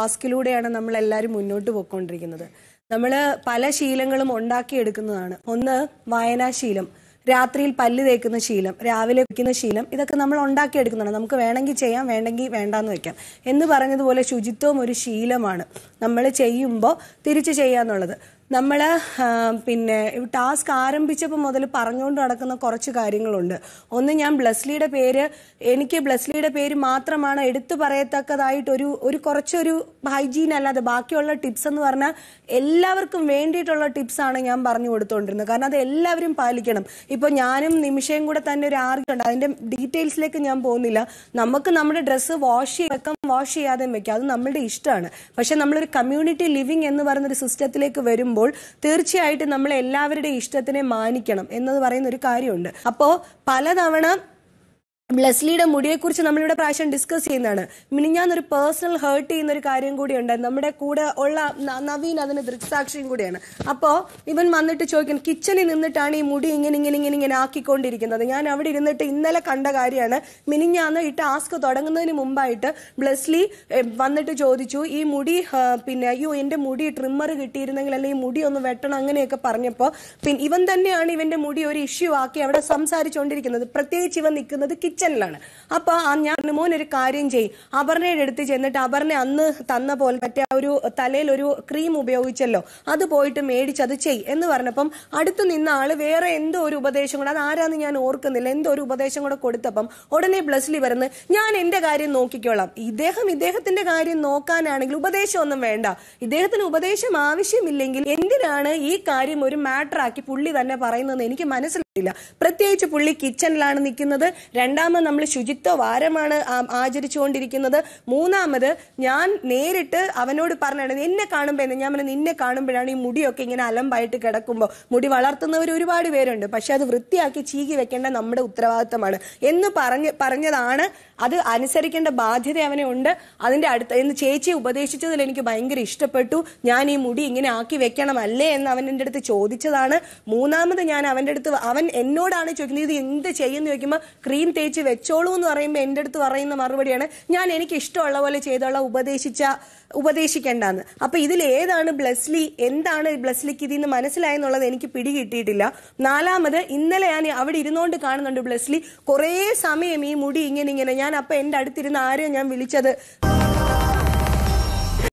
ടാസ്കിലൂടെയാണ് നമ്മൾ എല്ലാവരും മുന്നോട്ട് പോയിക്കൊണ്ടിരിക്കുന്നത് നമ്മൾ പല ശീലങ്ങളും ഉണ്ടാക്കിയെടുക്കുന്നതാണ് ഒന്ന് വായനാശീലം രാത്രിയിൽ പല്ല് തേക്കുന്ന ശീലം രാവിലെ വയ്ക്കുന്ന ശീലം ഇതൊക്കെ നമ്മൾ ഉണ്ടാക്കിയെടുക്കുന്നതാണ് നമുക്ക് വേണമെങ്കിൽ ചെയ്യാം വേണ്ടെങ്കിൽ വേണ്ടാന്ന് വെക്കാം എന്ന് പറഞ്ഞതുപോലെ ശുചിത്വം ഒരു ശീലമാണ് നമ്മൾ ചെയ്യുമ്പോൾ തിരിച്ചു ചെയ്യാന്നുള്ളത് നമ്മൾ പിന്നെ ടാസ്ക് ആരംഭിച്ചപ്പോൾ മുതൽ പറഞ്ഞുകൊണ്ട് നടക്കുന്ന കുറച്ച് കാര്യങ്ങളുണ്ട് ഒന്ന് ഞാൻ ബ്ലസ്ലിയുടെ പേര് എനിക്ക് ബ്ലസ്ലിയുടെ പേര് മാത്രമാണ് എടുത്തു പറയത്തക്കതായിട്ടൊരു ഒരു കുറച്ചൊരു ഹൈജീൻ അല്ലാതെ ബാക്കിയുള്ള ടിപ്സ് എന്ന് പറഞ്ഞാൽ എല്ലാവർക്കും വേണ്ടിയിട്ടുള്ള ടിപ്സാണ് ഞാൻ പറഞ്ഞു കൊടുത്തുകൊണ്ടിരുന്നത് കാരണം അത് എല്ലാവരും പാലിക്കണം ഇപ്പോൾ ഞാനും നിമിഷയും കൂടെ തന്നെ ഒരു ആർഗ്യുണ്ട് അതിൻ്റെ ഡീറ്റെയിൽസിലേക്ക് ഞാൻ പോകുന്നില്ല നമുക്ക് നമ്മുടെ ഡ്രസ്സ് വാഷ് ചെയ്തൊക്കെ വാഷ് ചെയ്യാതെയും വെക്കാം അത് നമ്മളുടെ ഇഷ്ടമാണ് പക്ഷെ നമ്മളൊരു കമ്മ്യൂണിറ്റി ലിവിങ് എന്ന് പറയുന്ന ഒരു സിസ്റ്റത്തിലേക്ക് വരുമ്പോൾ തീർച്ചയായിട്ടും നമ്മൾ എല്ലാവരുടെയും ഇഷ്ടത്തിനെ മാനിക്കണം എന്നത് പറയുന്ന ഒരു കാര്യമുണ്ട് അപ്പോൾ പലതവണ ബ്ലസ്ലിയുടെ മുടിയെക്കുറിച്ച് നമ്മളിവിടെ പ്രാവശ്യം ഡിസ്കസ് ചെയ്യുന്നതാണ് മിനിഞ്ഞാന്നൊരു പേഴ്സണൽ ഹേർട്ട് ചെയ്യുന്ന ഒരു കാര്യം കൂടിയുണ്ട് നമ്മുടെ കൂടെ ഉള്ള നവീൻ അതിന് ദൃക്സാക്ഷിയും കൂടിയാണ് അപ്പോൾ ഇവൻ വന്നിട്ട് ചോദിക്കാൻ കിച്ചണിൽ നിന്നിട്ടാണ് ഈ മുടി ഇങ്ങനെ ഇങ്ങനെ ഇങ്ങനെ ഇങ്ങനെ ആക്കിക്കൊണ്ടിരിക്കുന്നത് ഞാൻ അവിടെ ഇരുന്നിട്ട് ഇന്നലെ കണ്ട കാര്യമാണ് മിനിഞ്ഞാന്ന് ഈ ടാസ്ക് തുടങ്ങുന്നതിന് മുമ്പായിട്ട് ബ്ലെസ്ലി വന്നിട്ട് ചോദിച്ചു ഈ മുടി പിന്നെ അയ്യോ എൻ്റെ മുടി ട്രിമ്മർ കിട്ടിയിരുന്നെങ്കിൽ അല്ലെങ്കിൽ ഈ മുടി ഒന്ന് വെട്ടണം അങ്ങനെയൊക്കെ പറഞ്ഞപ്പോൾ പിന്നെ ഇവൻ തന്നെയാണ് ഇവൻ്റെ മുടി ഒരു ഇഷ്യൂ ആക്കി അവിടെ സംസാരിച്ചുകൊണ്ടിരിക്കുന്നത് പ്രത്യേകിച്ച് ഇവൻ നിൽക്കുന്നത് കിച്ചൺ കിച്ചണിലാണ് അപ്പൊ ഞാൻ മോൻ ഒരു കാര്യം ചെയ് അപർണയുടെ അടുത്ത് ചെന്നിട്ട് അപർണ അന്ന് തന്ന പോലെ മറ്റേ ഒരു തലയിൽ ഒരു ക്രീം ഉപയോഗിച്ചല്ലോ അത് പോയിട്ട് മേടിച്ച് അത് ചെയ് എന്ന് പറഞ്ഞപ്പം അടുത്ത് നിന്ന ആള് വേറെ എന്തോ ഒരു ഉപദേശം കൂടെ അത് ആരാന്ന് ഞാൻ ഓർക്കുന്നില്ല എന്തോ ഒരു ഉപദേശം കൂടെ കൊടുത്തപ്പം ഉടനെ ബ്ലസ്ലി വരുന്ന ഞാൻ എന്റെ കാര്യം നോക്കിക്കോളാം ഇദ്ദേഹം ഇദ്ദേഹത്തിന്റെ കാര്യം നോക്കാനാണെങ്കിൽ ഉപദേശമൊന്നും വേണ്ട ഇദ്ദേഹത്തിന് ഉപദേശം ആവശ്യമില്ലെങ്കിൽ എന്തിനാണ് ഈ കാര്യം ഒരു മാറ്ററാക്കി പുള്ളി തന്നെ പറയുന്നതെന്ന് എനിക്ക് മനസ്സിലായി മനസ്സിലാക്കില്ല പ്രത്യേകിച്ച് പുള്ളി കിച്ചണിലാണ് നിൽക്കുന്നത് രണ്ടാമത് നമ്മൾ ശുചിത്വ വാരമാണ് ആചരിച്ചുകൊണ്ടിരിക്കുന്നത് മൂന്നാമത് ഞാൻ നേരിട്ട് അവനോട് പറഞ്ഞാണ് എന്നെ കാണുമ്പോൾ എന്ന് ഞാൻ നിന്നെ കാണുമ്പോഴാണ് ഈ മുടിയൊക്കെ ഇങ്ങനെ അലമ്പായിട്ട് കിടക്കുമ്പോൾ മുടി വളർത്തുന്നവർ ഒരുപാട് പേരുണ്ട് പക്ഷെ അത് വൃത്തിയാക്കി ചീകി വെക്കേണ്ട നമ്മുടെ ഉത്തരവാദിത്തമാണ് എന്ന് പറഞ്ഞ് പറഞ്ഞതാണ് അത് അനുസരിക്കേണ്ട ബാധ്യത അവനെ ഉണ്ട് അതിന്റെ അടുത്ത് എന്ന് ചേച്ചി ഉപദേശിച്ചതിൽ എനിക്ക് ഭയങ്കര ഇഷ്ടപ്പെട്ടു ഞാൻ ഈ മുടി ഇങ്ങനെ ആക്കി വെക്കണമല്ലേ എന്ന് അവൻ എൻ്റെ അടുത്ത് ചോദിച്ചതാണ് മൂന്നാമത് ഞാൻ അവൻ്റെ അടുത്ത് അവൻ എന്നോടാണ് ചോദിക്കുന്നത് ഇത് എന്ത് ചെയ്യുന്ന ചോദിക്കുമ്പോൾ ക്രീം തേച്ച് വെച്ചോളൂ എന്ന് പറയുമ്പോൾ എൻ്റെ അടുത്ത് പറയുന്ന മറുപടിയാണ് ഞാൻ എനിക്ക് ഇഷ്ടമുള്ള പോലെ ചെയ്തോളാം ഉപദേശിച്ച ഉപദേശിക്കേണ്ടെന്ന് അപ്പൊ ഇതിൽ ഏതാണ് ബ്ലസ്ലി എന്താണ് ബ്ലസ്ലിക്ക് ഇതിൽ നിന്ന് മനസ്സിലായെന്നുള്ളത് എനിക്ക് പിടികിട്ടിയിട്ടില്ല നാലാമത് ഇന്നലെ ഞാൻ അവിടെ ഇരുന്നുകൊണ്ട് കാണുന്നുണ്ട് ബ്ലസ്ലി കുറേ സമയം ഈ മുടി ഇങ്ങനെ ഇങ്ങനെ ഞാൻ അപ്പൊ എൻ്റെ അടുത്തിരുന്ന് ആരെയും ഞാൻ വിളിച്ചത്